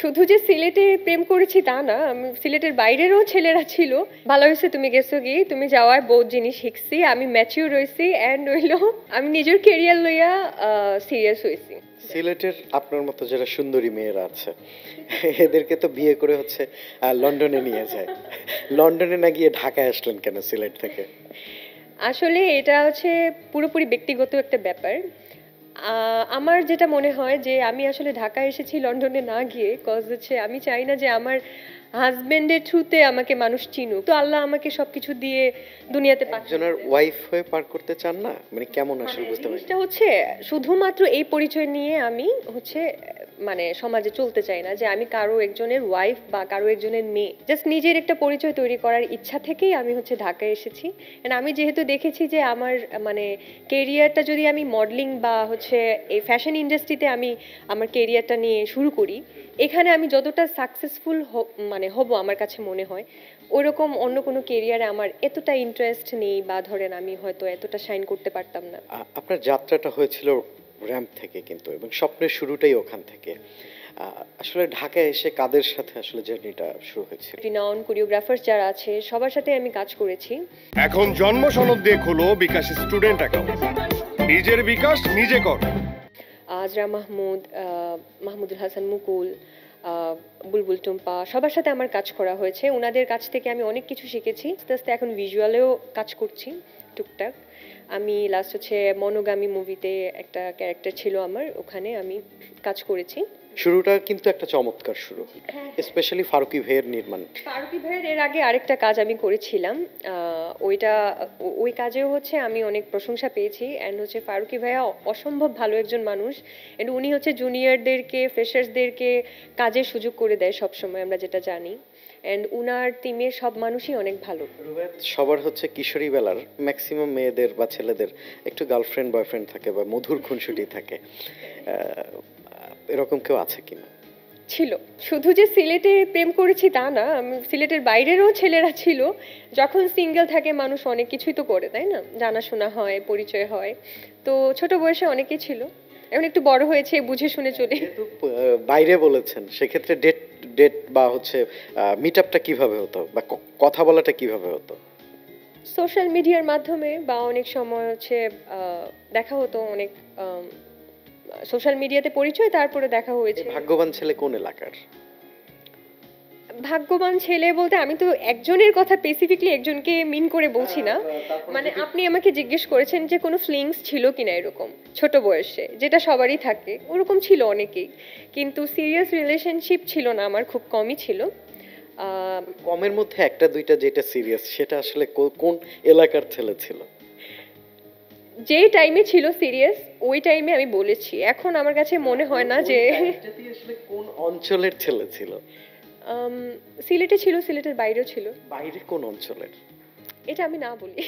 শুধু যে সিলেটে প্রেম করেছি তা না আমি সিলেটের বাইরেরও ছেলেরা ছিল ভালো হয়েছে তুমি গেছো গিয়ে তুমি যাওয়ার বহু জিনিস শিখছি আমি ম্যাচিউর হয়েছি অ্যান্ড হইল আমি নিজের কেরিয়ার লইয়া সিরিয়াস হয়েছি সিলেটের আপনার মতো যারা সুন্দরী মেয়েরা আছে এদেরকে তো বিয়ে করে হচ্ছে লন্ডনে নিয়ে যায় লন্ডনে না গিয়ে ঢাকায় আসলেন কেন সিলেট থেকে আসলে এটা হচ্ছে পুরোপুরি ব্যক্তিগত একটা ব্যাপার আমার যেটা মনে হয় যে আমি আসলে ঢাকা এসেছি লন্ডনে না গিয়ে কজ হচ্ছে আমি চাই না যে আমার হাজবেন্ডের থ্রুতে আমাকে মানুষ চিনুক তো আল্লাহ আমাকে সবকিছু দিয়ে দুনিয়াতে একজনের ওয়াইফ হয়ে পার করতে চান না মানে কেমন আসলে হ্যাঁ, বুঝতে পারছি এটা হচ্ছে শুধুমাত্র এই পরিচয় নিয়ে আমি হচ্ছে মানে সমাজে চলতে চাই না যে আমি কারো একজনের ওয়াইফ বা কারো একজনের মেয়ে জাস্ট নিজের একটা পরিচয় তৈরি করার ইচ্ছা থেকেই আমি হচ্ছে ঢাকায় এসেছি অ্যান্ড আমি যেহেতু দেখেছি যে আমার মানে কেরিয়ারটা যদি আমি মডেলিং বা হচ্ছে এই ফ্যাশন ইন্ডাস্ট্রিতে আমি আমার কেরিয়ারটা নিয়ে শুরু করি এখানে আমি যতটা সাকসেসফুল মানে হব আমার কাছে মনে হয় ওরকম অন্য কোনো কেরিয়ারে আমার এতটা ইন্টারেস্ট নেই বা ধরেন আমি হয়তো এতটা সাইন করতে পারতাম না আপনার যাত্রাটা হয়েছিল র্যাম্প থেকে কিন্তু এবং স্বপ্নের শুরুটাই ওখান থেকে আসলে ঢাকায় এসে কাদের সাথে আসলে জার্নিটা শুরু হয়েছে রিনাউন কোরিওগ্রাফার যারা আছে সবার সাথে আমি কাজ করেছি এখন জন্ম সনদ দিয়ে খুলো বিকাশ স্টুডেন্ট অ্যাকাউন্ট নিজের বিকাশ নিজে কর আজরা মাহমুদ মাহমুদুল হাসান মুকুল বুলবুল টুম্পা সবার সাথে আমার কাজ করা হয়েছে ওনাদের কাছ থেকে আমি অনেক কিছু শিখেছি আস্তে আস্তে এখন ভিজুয়ালেও কাজ করছি টুকটাক আমি লাস্ট হচ্ছে মনোগামী মুভিতে একটা ক্যারেক্টার ছিল আমার ওখানে আমি কাজ করেছি শুরুটা কিন্তু একটা চমৎকার শুরু স্পেশালি হ্যাঁ, হ্যাঁ। ফারুকি ভাইয়ের নির্মাণ ফারুকি ভাইয়ের এর আগে আরেকটা কাজ আমি করেছিলাম ওইটা ওই কাজেও হচ্ছে আমি অনেক প্রশংসা পেয়েছি অ্যান্ড হচ্ছে ফারুকি ভাইয়া অসম্ভব ভালো একজন মানুষ অ্যান্ড উনি হচ্ছে জুনিয়রদেরকে ফ্রেশার্সদেরকে কাজের সুযোগ করে দেয় সবসময় আমরা যেটা জানি অ্যান্ড উনার টিমের সব মানুষই অনেক ভালো সবার হচ্ছে কিশোরী বেলার ম্যাক্সিমাম মেয়েদের বা ছেলেদের একটু গার্লফ্রেন্ড বয়ফ্রেন্ড থাকে বা মধুর খুনসুটি থাকে এরকম কেউ আছে কিনা ছিল শুধু যে সিলেটে প্রেম করেছি তা না সিলেটের বাইরেরও ছেলেরা ছিল যখন সিঙ্গেল থাকে মানুষ অনেক কিছুই তো করে তাই না জানাশোনা হয় পরিচয় হয় তো ছোট বয়সে অনেকেই ছিল এখন একটু বড় হয়েছে বুঝে শুনে চলে বাইরে বলেছেন সেক্ষেত্রে ডেট ডেট বা হচ্ছে মিট আপটা কীভাবে হতো বা কথা বলাটা কিভাবে হতো সোশ্যাল মিডিয়ার মাধ্যমে বা অনেক সময় হচ্ছে দেখা হতো অনেক সোশ্যাল মিডিয়াতে পরিচয় তারপরে দেখা হয়েছে ভাগ্যবান ছেলে কোন এলাকার ভাগ্যবান ছেলে বলতে আমি তো একজনের কথা স্পেসিফিকলি একজনকে মিন করে বলছি না হ্যাঁ, মানে আপনি আমাকে জিজ্ঞেস করেছেন যে কোনো ফ্লিংস ছিল কিনা এরকম ছোট বয়সে যেটা সবারই থাকে ওরকম ছিল অনেকেই কিন্তু সিরিয়াস রিলেশনশিপ ছিল না আমার খুব কমই ছিল কমের মধ্যে একটা দুইটা যেটা সিরিয়াস সেটা আসলে কোন এলাকার ছেলে ছিল যে টাইমে ছিল সিরিয়াস ওই টাইমে আমি বলেছি এখন আমার কাছে মনে হয় না যে কোন অঞ্চলের ছেলে ছিল সিলেটে ছিল সিলেটের বাইরেও ছিল বাইরে কোন অঞ্চলের এটা আমি না বলি